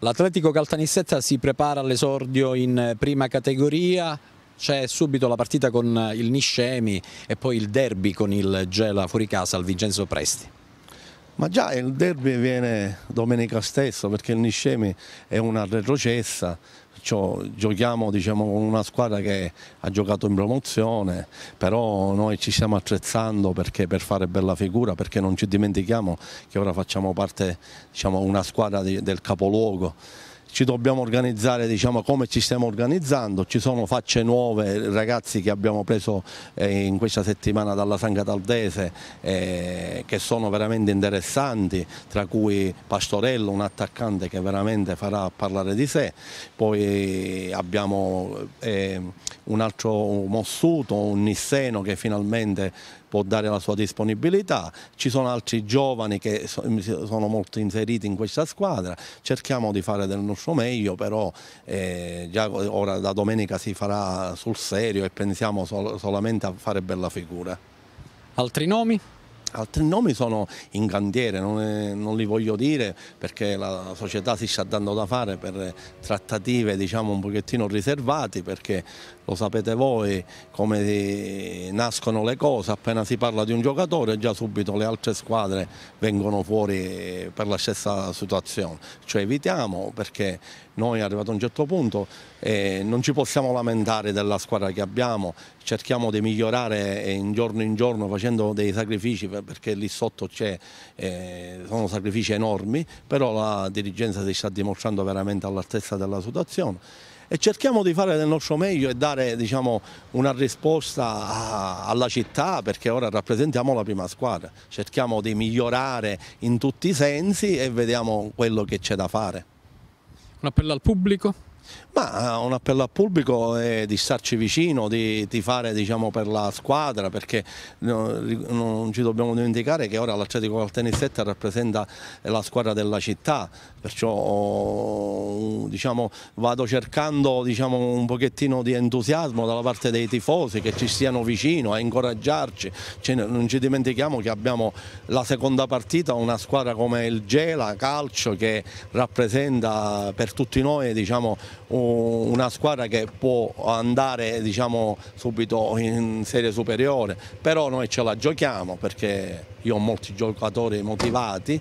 L'Atletico Caltanissetta si prepara all'esordio in eh, prima categoria, c'è subito la partita con eh, il Niscemi e poi il derby con il Gela fuori casa al Vincenzo Presti. Ma già il derby viene domenica stesso perché il Niscemi è una retrocessa, cioè, giochiamo diciamo, con una squadra che ha giocato in promozione, però noi ci stiamo attrezzando per fare bella figura, perché non ci dimentichiamo che ora facciamo parte diciamo, una squadra di, del capoluogo ci dobbiamo organizzare diciamo, come ci stiamo organizzando, ci sono facce nuove, ragazzi che abbiamo preso eh, in questa settimana dalla San Cataldese eh, che sono veramente interessanti, tra cui Pastorello, un attaccante che veramente farà parlare di sé, poi abbiamo eh, un altro Mossuto, un Nisseno che finalmente può dare la sua disponibilità, ci sono altri giovani che sono molto inseriti in questa squadra, cerchiamo di fare del nostro meglio, però eh, già ora da domenica si farà sul serio e pensiamo sol solamente a fare bella figura. Altri nomi? Altri nomi sono in cantiere, non, è, eh, non, li voglio dire perché la società si sta dando da fare per trattative diciamo un pochettino riservate perché lo sapete voi come eh, nascono le cose, appena si parla di un giocatore già subito le altre squadre vengono fuori eh, per la stessa situazione, cioè evitiamo perché noi arrivato a un certo punto eh, non ci possiamo lamentare della squadra che abbiamo, cerchiamo di migliorare in giorno in giorno facendo dei sacrifici per perché lì sotto c'è, eh, sono sacrifici enormi, però la dirigenza si sta dimostrando veramente all'altezza della situazione e cerchiamo di fare del nostro meglio e dare diciamo, una risposta a, alla città perché ora rappresentiamo la prima squadra, cerchiamo di migliorare in tutti i sensi e vediamo quello che c'è da fare. Un appello al pubblico? Ma eh, un appello al pubblico è di starci vicino, di, di fare diciamo, per la squadra, perché non ci dobbiamo dimenticare che ora l'Atletico Caltanissetta rappresenta la squadra della città, perciò mm, diciamo, vado cercando diciamo, un pochettino di entusiasmo dalla parte dei tifosi che ci stiano vicino a incoraggiarci, cioè, non ci dimentichiamo che abbiamo la seconda partita una squadra come il Gela Calcio che rappresenta per tutti noi diciamo, una squadra che può andare diciamo, subito in serie superiore, però noi ce la giochiamo perché io ho molti giocatori motivati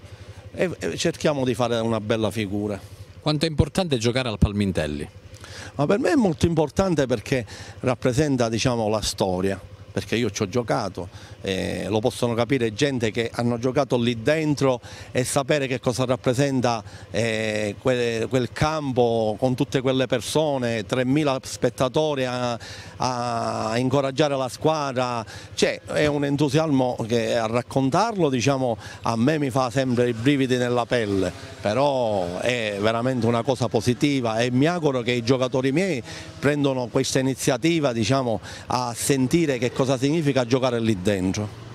e cerchiamo di fare una bella figura. Quanto è importante giocare al Palmintelli? Ma per me è molto importante perché rappresenta diciamo, la storia perché io ci ho giocato, eh, lo possono capire gente che hanno giocato lì dentro e sapere che cosa rappresenta eh, quel, quel, campo con tutte quelle persone, 3.000 spettatori a, a incoraggiare la squadra, cioè, è un entusiasmo che a raccontarlo diciamo, a me mi fa sempre i brividi nella pelle, però è veramente una cosa positiva e mi auguro che i giocatori miei prendano questa iniziativa diciamo, a sentire che cosa cosa significa giocare lì dentro.